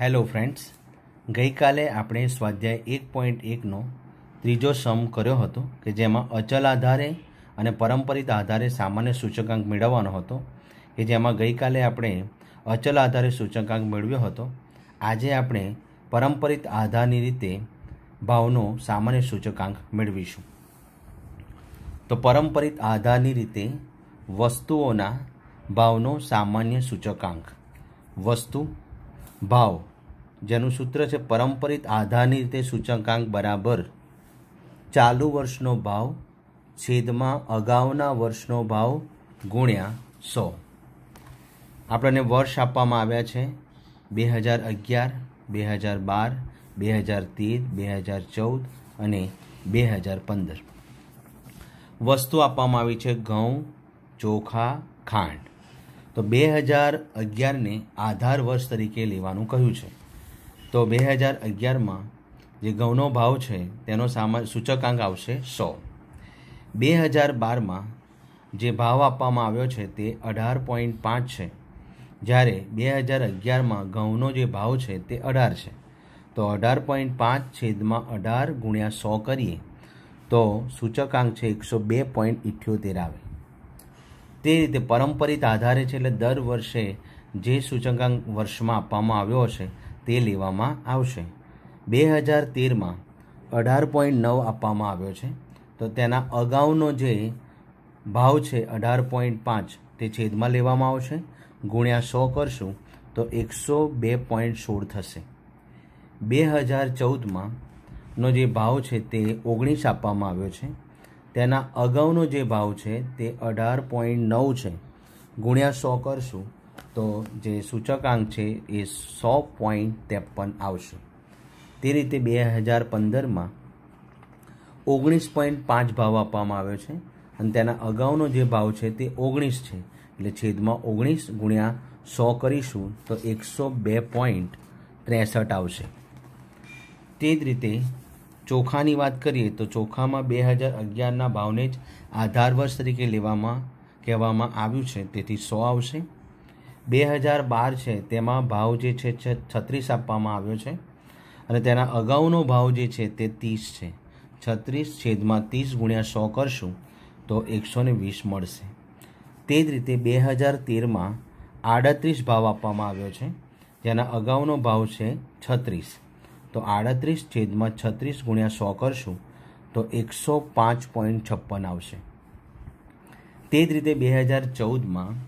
hello friends ગઈકાલે આપણે સ્વાધ્યાય એક પોઈન્ટ એકનો ત્રીજો સમ કર્યો હતો કે જેમાં અચલ આધારે અને પરંપરિત આધારે સામાન્ય સૂચકાંક મેળવવાનો હતો કે જેમાં ગઈકાલે આપણે અચલ આધારે સૂચકાંક મેળવ્યો હતો આજે આપણે પરંપરિત આધારની રીતે ભાવનો સામાન્ય સૂચકાંક મેળવીશું તો પરંપરિત આધારની રીતે વસ્તુઓના ભાવનો સામાન્ય સૂચકાંક વસ્તુ ભાવ જેનું સૂત્ર છે પરંપરિત આધારની રીતે સૂચકાંક બરાબર ચાલુ વર્ષનો ભાવ છેદમાં અગાઉના વર્ષનો ભાવ ગુણ્યા સો આપણને વર્ષ આપવામાં આવ્યા છે બે હજાર અગિયાર બે હજાર બાર બે હજાર તેર બે હજાર ચૌદ અને બે હજાર પંદર વસ્તુ આપવામાં આવી છે ઘઉં ચોખા ખાંડ તો બે હજાર અગિયારને આધાર વર્ષ તરીકે લેવાનું કહ્યું છે તો બે હજાર અગિયારમાં જે ઘઉંનો ભાવ છે તેનો સામા સૂચકાંક આવશે સો બે હજાર બારમાં જે ભાવ આપવામાં આવ્યો છે તે અઢાર પોઈન્ટ પાંચ છે જ્યારે બે હજાર અગિયારમાં ઘઉંનો જે ભાવ છે તે અઢાર છે તો અઢાર પોઈન્ટ પાંચ છેદમાં અઢાર ગુણ્યા સો કરીએ તો સૂચકાંક છે એકસો બે પોઈન્ટ ઇઠ્યોતેર આવે તે રીતે પરંપરિત આધારે છે એટલે દર વર્ષે જે સૂચકાંક વર્ષમાં આપવામાં આવ્યો હશે તે લેવામાં આવશે બે હજાર તેરમાં અઢાર પોઈન્ટ નવ આપવામાં આવ્યો છે તો તેના અગાઉનો જે ભાવ છે અઢાર પોઈન્ટ પાંચ તે છેદમાં લેવામાં આવશે ગુણ્યા સો કરશું તો એકસો બે પોઈન્ટ સોળ થશે બે હજાર ચૌદમાં નો જે ભાવ છે તે ઓગણીસ આપવામાં આવ્યો છે તેના અગાઉનો જે ભાવ છે તે અઢાર પોઈન્ટ નવ છે ગુણ્યા સો કરશું તો જે સૂચકાંક છે એ સો પોઈન્ટ ત્રેપન આવશે તે રીતે બે હજાર પંદરમાં ઓગણીસ પોઈન્ટ પાંચ ભાવ આપવામાં આવ્યો છે અને તેના અગાઉનો જે ભાવ છે તે ઓગણીસ છે એટલે છેદમાં ઓગણીસ ગુણ્યા સો કરીશું તો એકસો બે પોઈન્ટ ત્રેસઠ આવશે તે જ રીતે ચોખાની વાત કરીએ તો ચોખામાં બે હજાર અગિયારના ભાવને જ આધાર વર્ષ તરીકે લેવામાં કહેવામાં આવ્યું છે તેથી સો આવશે બે હજાર બાર છે તેમાં ભાવ જે છે છત્રીસ આપવામાં આવ્યો છે અને તેના અગાઉનો ભાવ જે છે તે ત્રીસ છે છત્રીસ છેદમાં ત્રીસ ગુણ્યા સો કરશું તો એકસો ને વીસ મળશે તે જ રીતે બે હજાર તેરમાં આડત્રીસ ભાવ આપવામાં આવ્યો છે જેના અગાઉનો ભાવ છે છત્રીસ તો આડત્રીસ છેદમાં છત્રીસ ગુણ્યા સો કરશું તો એકસો પાંચ પોઈન્ટ છપ્પન આવશે તે જ રીતે બે હજાર ચૌદમાં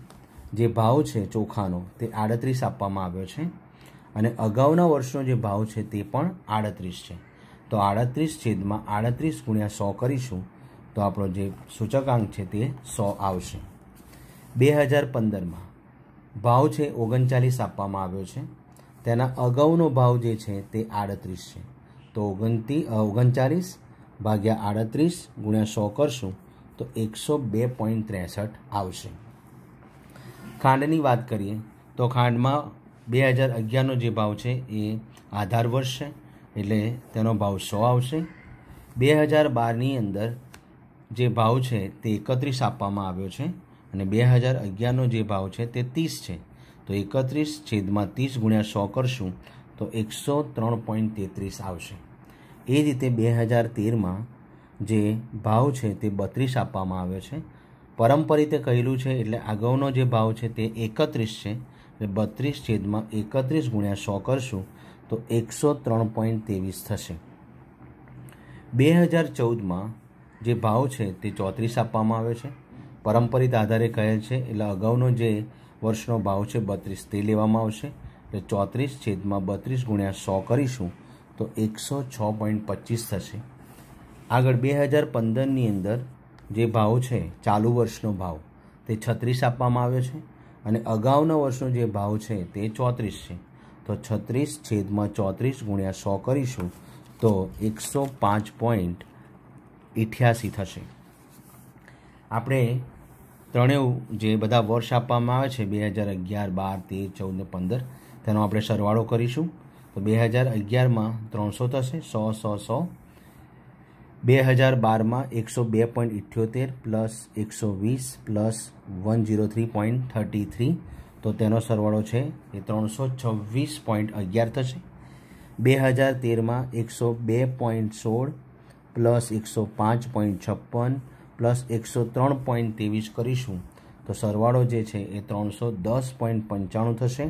જે ભાવ છે ચોખાનો તે આડત્રીસ આપવામાં આવ્યો છે અને અગાઉના વર્ષનો જે ભાવ છે તે પણ આડત્રીસ છે તો આડત્રીસ છેદમાં આડત્રીસ ગુણ્યા સો કરીશું તો આપણો જે સૂચકાંક છે તે સો આવશે બે હજાર પંદરમાં ભાવ છે ઓગણચાલીસ આપવામાં આવ્યો છે તેના અગાઉનો ભાવ જે છે તે આડત્રીસ છે તો ઓગણતી ઓગણચાલીસ ભાગ્યા આડત્રીસ ગુણ્યા સો કરશું તો એકસો બે પોઈન્ટ ત્રેસઠ આવશે ખાંડની વાત કરીએ તો ખાંડમાં બે હજાર અગિયારનો જે ભાવ છે એ આધાર વર્ષ છે એટલે તેનો ભાવ સો આવશે બે હજાર બારની અંદર જે ભાવ છે તે એકત્રીસ આપવામાં આવ્યો છે અને બે હજાર અગિયારનો જે ભાવ છે તે ત્રીસ છે તો એકત્રીસ છેદમાં ત્રીસ ગુણ્યા સો કરશું તો એકસો ત્રણ પોઈન્ટ તેત્રીસ આવશે એ રીતે બે હજાર તેરમાં જે ભાવ છે તે બત્રીસ આપવામાં આવ્યો છે પરંપરીતે કહેલું છે એટલે અગાઉનો જે ભાવ છે તે એકત્રીસ છે એટલે બત્રીસ છેદમાં એકત્રીસ ગુણ્યા સો કરશું તો એકસો ત્રણ પોઈન્ટ ત્રેવીસ થશે બે હજાર ચૌદમાં જે ભાવ છે તે ચોત્રીસ આપવામાં આવ્યો છે પરંપરિત આધારે કહેલ છે એટલે અગાઉનો જે વર્ષનો ભાવ છે બત્રીસ તે લેવામાં આવશે એટલે ચોત્રીસ છેદમાં બત્રીસ ગુણ્યા સો કરીશું તો એકસો છ પોઈન્ટ પચીસ થશે આગળ બે હજાર પંદરની અંદર જે ભાવ છે ચાલુ વર્ષનો ભાવ તે છત્રીસ આપવામાં આવ્યો છે અને અગાઉના વર્ષનો જે ભાવ છે તે ચોત્રીસ છે તો છત્રીસ છેદમાં ચોત્રીસ ગુણ્યા સો કરીશું તો એકસો પાંચ પોઈન્ટ ઇઠ્યાસી થશે આપણે ત્રણેય જે બધા વર્ષ આપવામાં આવે છે બે હજાર અગિયાર બાર તેર ચૌદ ને પંદર તેનો આપણે સરવાળો કરીશું તો બે હજાર અગિયારમાં ત્રણસો થશે સો સો સો બે હજાર બારમાં એકસો બે પોઈન્ટ ઇઠ્યોતેર પ્લસ એકસો વીસ plus one zero three point thirty three તો તેનો સરવાળો છે એ ત્રણસો છવ્વીસ પોઈન્ટ અગિયાર થશે બે હજાર તેરમાં એકસો બે પોઈન્ટ સોળ પ્લસ એકસો પાંચ પોઈન્ટ છપ્પન પ્લસ એકસો ત્રણ પોઈન્ટ ત્રેવીસ કરીશું તો સરવાળો જે છે એ ત્રણસો દસ પોઈન્ટ પંચાણું થશે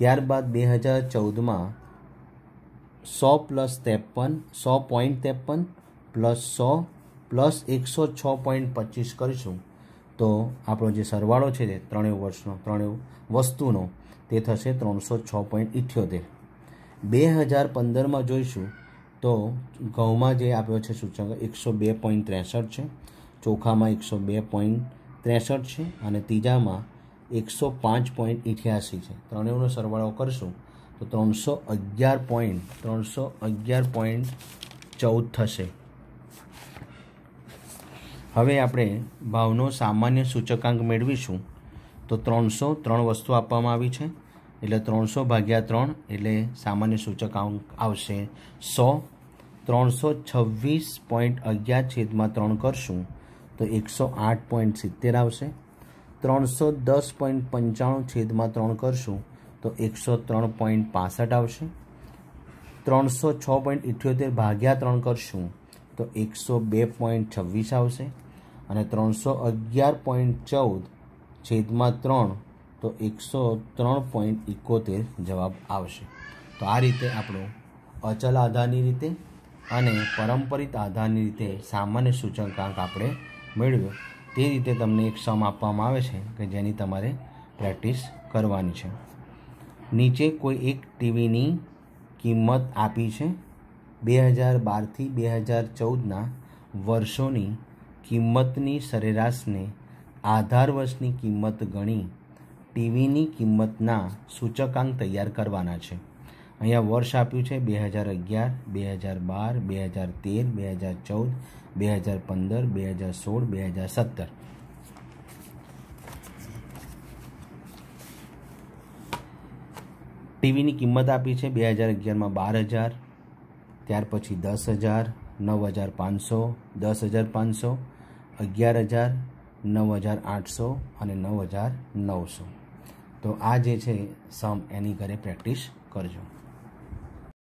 ત્યારબાદ બે હજાર ચૌદમાં સો પ્લસ ત્રેપન સો પોઈન્ટ ત્રેપન પ્લસ સો પ્લસ એકસો છ પોઈન્ટ પચીસ કરીશું તો આપણો જે સરવાળો છે તે ત્રણેય વર્ષનો ત્રણેય વસ્તુનો તે થશે ત્રણસો છ પોઈન્ટ ઇઠ્યોતેર બે હજાર પંદરમાં જોઈશું તો ઘઉંમાં જે આપ્યો છે સૂચક એકસો બે પોઈન્ટ ત્રેસઠ છે ચોખામાં એકસો બે પોઈન્ટ ત્રેસઠ છે અને ત્રીજામાં એકસો પાંચ પોઈન્ટ ઇઠ્યાસી છે ત્રણેયનો સરવાળો કરશું તો ત્રણસો અગિયાર પોઈન્ટ ત્રણસો અગિયાર પોઈન્ટ ચૌદ થશે હવે આપણે ભાવનો સામાન્ય સૂચકાંક મેળવીશું તો ત્રણસો ત્રણ વસ્તુ આપવામાં આવી છે એટલે ત્રણસો ભાગ્યા ત્રણ એટલે સામાન્ય સૂચકાંક આવશે સો ત્રણસો છવ્વીસ પોઈન્ટ અગિયાર છેદમાં ત્રણ કરશું તો એકસો આઠ પોઈન્ટ સિત્તેર આવશે ત્રણસો દસ પોઈન્ટ પંચાણું છેદમાં ત્રણ કરશું તો એકસો ત્રણ પોઈન્ટ પાસઠ આવશે ત્રણસો છ પોઈન્ટ ઇઠ્યોતેર ભાગ્યા ત્રણ કરશું તો એકસો બે પોઈન્ટ છવ્વીસ આવશે અને ત્રણસો અગિયાર પોઈન્ટ ચૌદ છેદમાં ત્રણ તો એકસો ત્રણ પોઈન્ટ એકોતેર જવાબ આવશે તો આ રીતે આપણો અચલ આધારની રીતે અને પરંપરિત આધારની રીતે સામાન્ય સૂચકાંક આપણે મેળવ્યો તે રીતે તમને એક સમ આપવામાં આવે છે કે જેની તમારે પ્રેક્ટિસ કરવાની છે નીચે કોઈ એક ટીવીની કિંમત આપી છે બે હજાર બારથી બે હજાર ચૌદના વર્ષોની કિંમતની સરેરાશને આધાર વર્ષની કિંમત ગણી ટીવીની કિંમતના સૂચકાંક તૈયાર કરવાના છે અહીંયા વર્ષ આપ્યું છે બે હજાર અગિયાર બે હજાર બાર બે હજાર તેર બે હજાર ચૌદ બે હજાર પંદર બે હજાર સોળ બે હજાર સત્તર ટીવીની કિંમત આપી છે બે હજાર અગિયારમાં બાર હજાર ત્યાર પછી દસ હજાર નવ હજાર પાંચસો દસ હજાર પાંચસો અગિયાર હજાર નવ હજાર આઠસો અને નવ હજાર નવસો તો આ જે છે સમ એની ઘરે પ્રેક્ટિસ કરજો